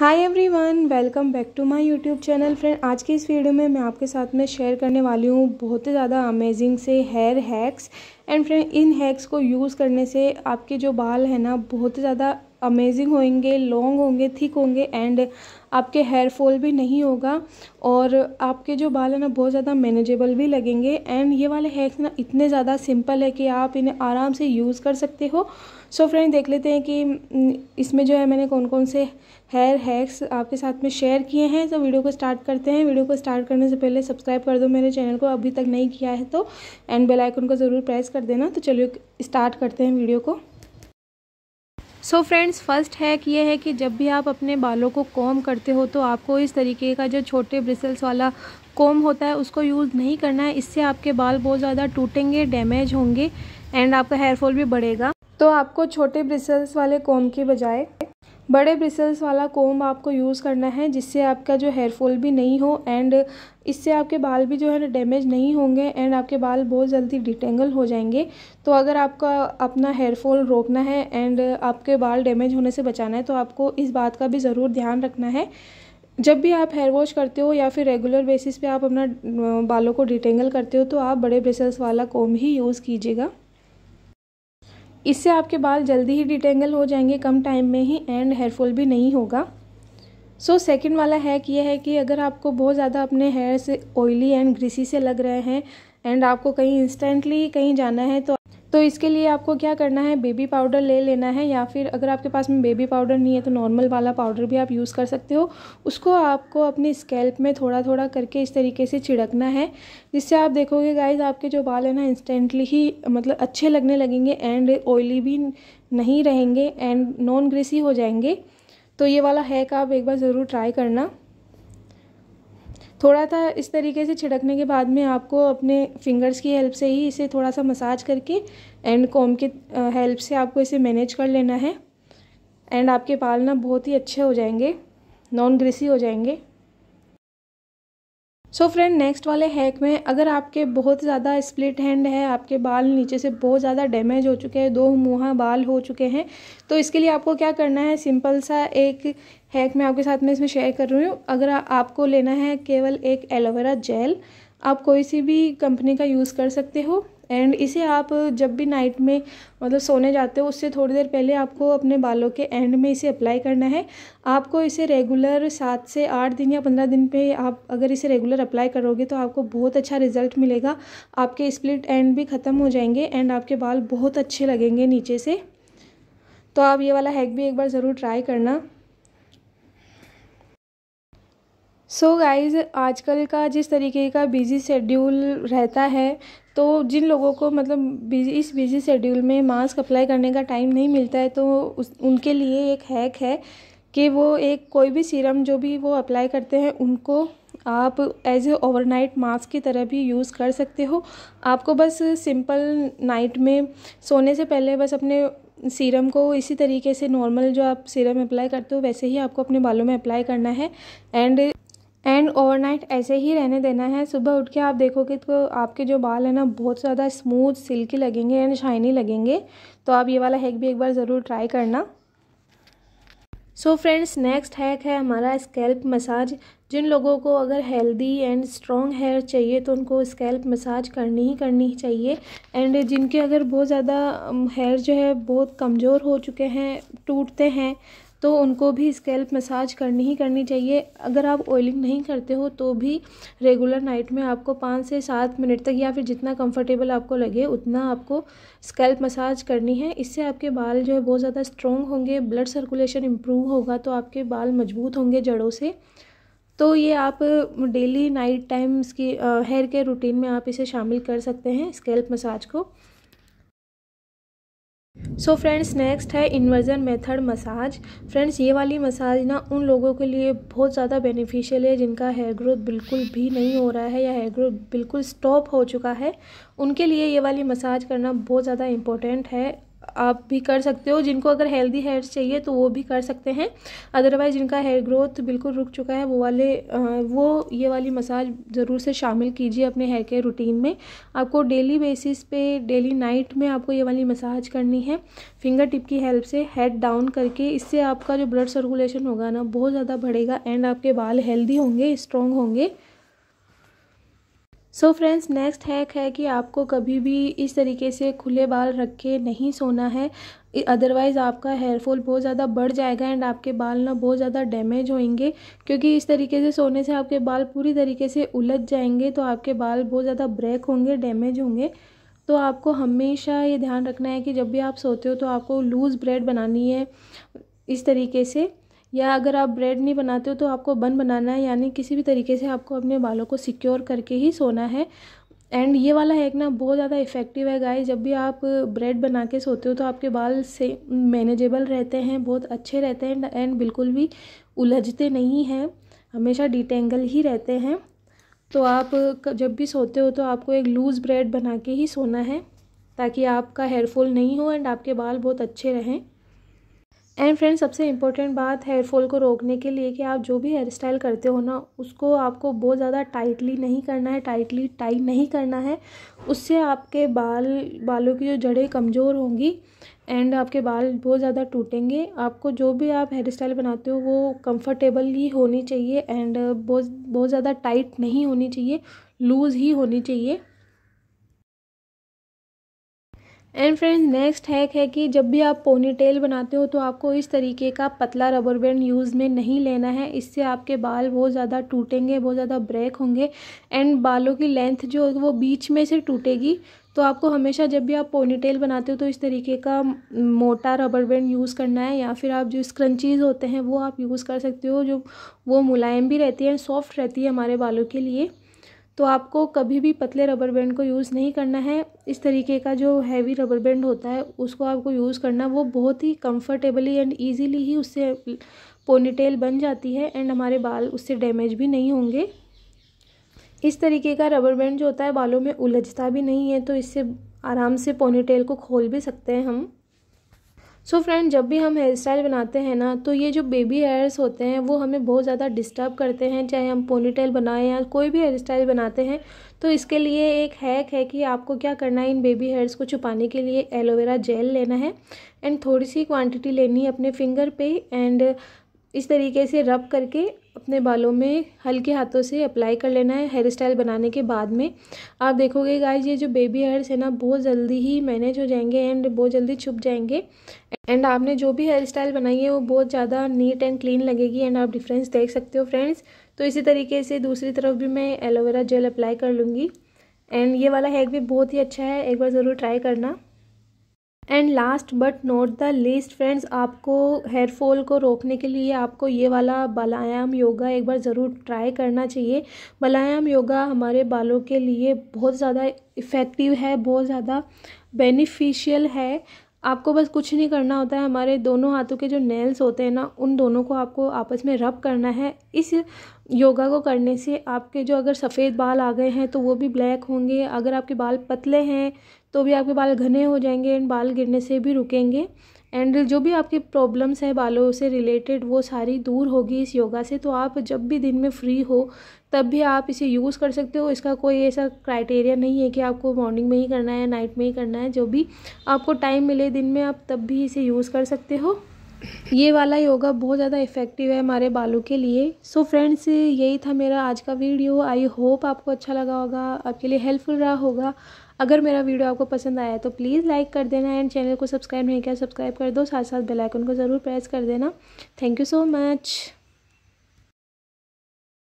hi everyone welcome back to my YouTube channel friend आज की इस वीडियो में मैं आपके साथ में शेयर करने वाली हूँ बहुत ही ज़्यादा अमेजिंग से हेयर हैक्स एंड फ्रेंड इन हैक्स को यूज़ करने से आपके जो बाल हैं ना बहुत ही ज़्यादा अमेजिंग होंगे लॉन्ग होंगे थिक होंगे एंड आपके हेयर फॉल भी नहीं होगा और आपके जो बाल है ना बहुत ज़्यादा मैनेजेबल भी लगेंगे एंड ये वाले हैक्स ना इतने ज़्यादा सिंपल है कि आप इन्हें आराम से यूज़ कर सकते हो सो so फ्रेंड देख लेते हैं कि हम्म, इसमें जो है मैंने कौन कौन से हेयर हैक्स आपके साथ में शेयर किए हैं तो वीडियो को स्टार्ट करते हैं वीडियो को स्टार्ट करने से पहले सब्सक्राइब कर दो मेरे चैनल को अभी तक नहीं किया है तो एंड बेल आइकन को ज़रूर प्रेस कर देना तो चलिए स्टार्ट करते हैं वीडियो को सो फ्रेंड्स फर्स्ट हैक ये है कि जब भी आप अपने बालों को कॉम करते हो तो आपको इस तरीके का जो छोटे ब्रिसल्स वाला कॉम होता है उसको यूज़ नहीं करना है इससे आपके बाल बहुत ज़्यादा टूटेंगे डैमेज होंगे एंड आपका हेयरफॉल भी बढ़ेगा तो आपको छोटे ब्रिसल्स वाले कॉम के बजाय बड़े ब्रिसल्स वाला कोम्ब आपको यूज़ करना है जिससे आपका जो हेयरफॉल भी नहीं हो एंड इससे आपके बाल भी जो है ना डैमेज नहीं होंगे एंड आपके बाल बहुत जल्दी डिटेंगल हो जाएंगे तो अगर आपका अपना हेयरफॉल रोकना है एंड आपके बाल डैमेज होने से बचाना है तो आपको इस बात का भी ज़रूर ध्यान रखना है जब भी आप हेयर वॉश करते हो या फिर रेगुलर बेसिस पे आप अपना बालों को डिटेंगल करते हो तो आप बड़े ब्रेसल्स वाला कोम ही यूज़ कीजिएगा इससे आपके बाल जल्दी ही डिटेंगल हो जाएंगे कम टाइम में ही एंड हेयरफॉल भी नहीं होगा सो so, सेकंड वाला हैक ये है कि अगर आपको बहुत ज़्यादा अपने हेयर से ऑयली एंड ग्रीसी से लग रहे हैं एंड आपको कहीं इंस्टेंटली कहीं जाना है तो तो इसके लिए आपको क्या करना है बेबी पाउडर ले लेना है या फिर अगर आपके पास में बेबी पाउडर नहीं है तो नॉर्मल वाला पाउडर भी आप यूज़ कर सकते हो उसको आपको अपने स्कैल्प में थोड़ा थोड़ा करके इस तरीके से छिड़कना है जिससे आप देखोगे गाइज आपके जो बाल हैं ना इंस्टेंटली ही मतलब अच्छे लगने लगेंगे एंड ऑयली भी नहीं रहेंगे एंड नॉन ग्रेसी हो जाएंगे तो ये वाला हैक आप एक बार ज़रूर ट्राई करना थोड़ा सा इस तरीके से छिड़कने के बाद में आपको अपने फिंगर्स की हेल्प से ही इसे थोड़ा सा मसाज करके एंड कॉम के हेल्प से आपको इसे मैनेज कर लेना है एंड आपके बाल ना बहुत ही अच्छे हो जाएंगे नॉन ग्रेसी हो जाएंगे सो फ्रेंड नेक्स्ट वाले हैक में अगर आपके बहुत ज़्यादा स्प्लिट हैंड है आपके बाल नीचे से बहुत ज़्यादा डैमेज हो चुके हैं दो मुहा बाल हो चुके हैं तो इसके लिए आपको क्या करना है सिंपल सा एक हैक मैं आपके साथ में इसमें शेयर कर रही हूँ अगर आपको लेना है केवल एक एलोवेरा जेल आप कोई सी भी कंपनी का यूज़ कर सकते हो एंड इसे आप जब भी नाइट में मतलब सोने जाते हो उससे थोड़ी देर पहले आपको अपने बालों के एंड में इसे अप्लाई करना है आपको इसे रेगुलर सात से आठ दिन या पंद्रह दिन पे आप अगर इसे रेगुलर अप्लाई करोगे तो आपको बहुत अच्छा रिजल्ट मिलेगा आपके स्प्लिट एंड भी ख़त्म हो जाएंगे एंड आपके बाल बहुत अच्छे लगेंगे नीचे से तो आप ये वाला हैक भी एक बार ज़रूर ट्राई करना सो so गाइज़ आजकल का जिस तरीके का बिज़ी शेड्यूल रहता है तो जिन लोगों को मतलब बिजी इस बिजी शेड्यूल में मास्क अप्लाई करने का टाइम नहीं मिलता है तो उस उनके लिए एक हैक है कि वो एक कोई भी सीरम जो भी वो अप्लाई करते हैं उनको आप एज ए ओवरनाइट मास्क की तरह भी यूज़ कर सकते हो आपको बस सिंपल नाइट में सोने से पहले बस अपने सीरम को इसी तरीके से नॉर्मल जो आप सीरम अप्लाई करते हो वैसे ही आपको अपने बालों में अप्लाई करना है एंड एंड ओवरनाइट ऐसे ही रहने देना है सुबह उठ के आप देखोगे तो आपके जो बाल है ना बहुत ज़्यादा स्मूथ सिल्की लगेंगे एंड शाइनी लगेंगे तो आप ये वाला हैक भी एक बार ज़रूर ट्राई करना सो फ्रेंड्स नेक्स्ट हैक है हमारा स्कैल्प मसाज जिन लोगों को अगर हेल्दी एंड स्ट्रॉन्ग हेयर चाहिए तो उनको स्कैल्प मसाज करनी ही करनी चाहिए एंड जिनके अगर बहुत ज़्यादा हेयर जो है बहुत कमज़ोर हो चुके हैं टूटते हैं तो उनको भी स्कैल्प मसाज करनी ही करनी चाहिए अगर आप ऑयलिंग नहीं करते हो तो भी रेगुलर नाइट में आपको पाँच से सात मिनट तक या फिर जितना कंफर्टेबल आपको लगे उतना आपको स्कैल्प मसाज करनी है इससे आपके बाल जो है बहुत ज़्यादा स्ट्रॉन्ग होंगे ब्लड सर्कुलेशन इम्प्रूव होगा तो आपके बाल मजबूत होंगे जड़ों से तो ये आप डेली नाइट टाइम्स की हेयर केयर रूटीन में आप इसे शामिल कर सकते हैं स्कैल्प मसाज को सो फ्रेंड्स नेक्स्ट है इन्वर्जन मेथड मसाज फ्रेंड्स ये वाली मसाज ना उन लोगों के लिए बहुत ज़्यादा बेनिफिशियल है जिनका हेयर ग्रोथ बिल्कुल भी नहीं हो रहा है या हेयर ग्रोथ बिल्कुल स्टॉप हो चुका है उनके लिए ये वाली मसाज करना बहुत ज़्यादा इम्पोर्टेंट है आप भी कर सकते हो जिनको अगर हेल्दी हेयर्स चाहिए तो वो भी कर सकते हैं अदरवाइज जिनका हेयर ग्रोथ बिल्कुल रुक चुका है वो वाले वो ये वाली मसाज ज़रूर से शामिल कीजिए अपने हेयर केयर रूटीन में आपको डेली बेसिस पे डेली नाइट में आपको ये वाली मसाज करनी है फिंगर टिप की हेल्प से हेड डाउन करके इससे आपका जो ब्लड सर्कुलेशन होगा ना बहुत ज़्यादा बढ़ेगा एंड आपके बाल हेल्दी होंगे स्ट्रॉन्ग होंगे सो फ्रेंड्स नेक्स्ट हैक है कि आपको कभी भी इस तरीके से खुले बाल रख के नहीं सोना है अदरवाइज़ आपका हेयर फॉल बहुत ज़्यादा बढ़ जाएगा एंड आपके बाल ना बहुत ज़्यादा डैमेज होंगे क्योंकि इस तरीके से सोने से आपके बाल पूरी तरीके से उलझ जाएंगे तो आपके बाल बहुत ज़्यादा ब्रेक होंगे डैमेज होंगे तो आपको हमेशा ये ध्यान रखना है कि जब भी आप सोते हो तो आपको लूज़ ब्रेड बनानी है इस तरीके से या अगर आप ब्रेड नहीं बनाते हो तो आपको बन बनाना है यानी किसी भी तरीके से आपको अपने बालों को सिक्योर करके ही सोना है एंड ये वाला हैक ना बहुत ज़्यादा इफ़ेक्टिव है गाइस जब भी आप ब्रेड बना के सोते हो तो आपके बाल से मैनेजेबल रहते हैं बहुत अच्छे रहते हैं एंड बिल्कुल भी उलझते नहीं हैं हमेशा डिटेंगल ही रहते हैं तो आप जब भी सोते हो तो आपको एक लूज़ ब्रेड बना के ही सोना है ताकि आपका हेयरफॉल नहीं हो एंड आपके बाल बहुत अच्छे रहें एंड फ्रेंड्स सबसे इम्पोर्टेंट बात हेयर फॉल को रोकने के लिए कि आप जो भी हेयर स्टाइल करते हो ना उसको आपको बहुत ज़्यादा टाइटली नहीं करना है टाइटली टाइट नहीं करना है उससे आपके बाल बालों की जो जड़ें कमज़ोर होंगी एंड आपके बाल बहुत ज़्यादा टूटेंगे आपको जो भी आप हेयर स्टाइल बनाते हो वो कम्फर्टेबल ही होनी चाहिए एंड बहुत बहुत ज़्यादा टाइट नहीं होनी चाहिए लूज़ ही होनी चाहिए एंड फ्रेंड्स नेक्स्ट हैक है कि जब भी आप पोनी टेल बनाते हो तो आपको इस तरीके का पतला रबर बैंड यूज़ में नहीं लेना है इससे आपके बाल बहुत ज़्यादा टूटेंगे बहुत ज़्यादा ब्रेक होंगे एंड बालों की लेंथ जो है वो बीच में से टूटेगी तो आपको हमेशा जब भी आप पोनी टेल बनाते हो तो इस तरीके का मोटा रबर बैंड यूज़ करना है या फिर आप जो स्क्रंचीज़ होते हैं वो आप यूज़ कर सकते हो जो वो मुलायम भी रहती है सॉफ्ट रहती है हमारे बालों के लिए तो आपको कभी भी पतले रबर बैंड को यूज़ नहीं करना है इस तरीके का जो हैवी रबर बैंड होता है उसको आपको यूज़ करना वो बहुत ही कंफर्टेबली एंड ईजीली ही उससे पोनीटेल बन जाती है एंड हमारे बाल उससे डैमेज भी नहीं होंगे इस तरीके का रबर बैंड जो होता है बालों में उलझता भी नहीं है तो इससे आराम से पोनीटेल को खोल भी सकते हैं हम सो so फ्रेंड जब भी हम हेयर स्टाइल बनाते हैं ना तो ये जो बेबी हेयर्स होते हैं वो हमें बहुत ज़्यादा डिस्टर्ब करते हैं चाहे हम पोनीटेल बनाएं या कोई भी हेयर स्टाइल बनाते हैं तो इसके लिए एक हैक है कि आपको क्या करना है इन बेबी हेयर्स को छुपाने के लिए एलोवेरा जेल लेना है एंड थोड़ी सी क्वान्टिटी लेनी है अपने फिंगर पर एंड इस तरीके से रब करके अपने बालों में हल्के हाथों से अप्लाई कर लेना है हेयर स्टाइल बनाने के बाद में आप देखोगे गाइज ये जो बेबी हेयर्स है ना बहुत जल्दी ही मैनेज हो जाएंगे एंड बहुत जल्दी छुप जाएंगे एंड आपने जो भी हेयर स्टाइल बनाई है वो बहुत ज़्यादा नीट एंड क्लीन लगेगी एंड आप डिफरेंस देख सकते हो फ्रेंड्स तो इसी तरीके से दूसरी तरफ भी मैं एलोवेरा जेल अप्लाई कर लूँगी एंड ये वाला हैक भी बहुत ही अच्छा है एक बार ज़रूर ट्राई करना and last but not the least friends आपको हेयर फॉल को रोकने के लिए आपको ये वाला बलायाम योगा एक बार ज़रूर ट्राई करना चाहिए बलायाम योगा हमारे बालों के लिए बहुत ज़्यादा इफ़ेक्टिव है बहुत ज़्यादा बेनिफिशियल है आपको बस कुछ नहीं करना होता है हमारे दोनों हाथों के जो नेल्स होते हैं ना उन दोनों को आपको आपस में रब करना है इस योगा को करने से आपके जो अगर सफ़ेद बाल आ गए हैं तो वो भी ब्लैक होंगे अगर आपके बाल पतले हैं तो भी आपके बाल घने हो जाएंगे एंड बाल गिरने से भी रुकेंगे एंड जो भी आपकी प्रॉब्लम्स है बालों से रिलेटेड वो सारी दूर होगी इस योगा से तो आप जब भी दिन में फ्री हो तब भी आप इसे यूज़ कर सकते हो इसका कोई ऐसा क्राइटेरिया नहीं है कि आपको मॉर्निंग में ही करना है या नाइट में ही करना है जो भी आपको टाइम मिले दिन में आप तब भी इसे यूज़ कर सकते हो ये वाला योगा बहुत ज़्यादा इफ़ेक्टिव है हमारे बालों के लिए सो so फ्रेंड्स यही था मेरा आज का वीडियो आई होप आपको अच्छा लगा होगा आपके लिए हेल्पफुल रहा होगा अगर मेरा वीडियो आपको पसंद आया तो प्लीज़ लाइक कर देना एंड चैनल को सब्सक्राइब नहीं किया सब्सक्राइब कर दो साथ साथ बेलाइकन को ज़रूर प्रेस कर देना थैंक यू सो मच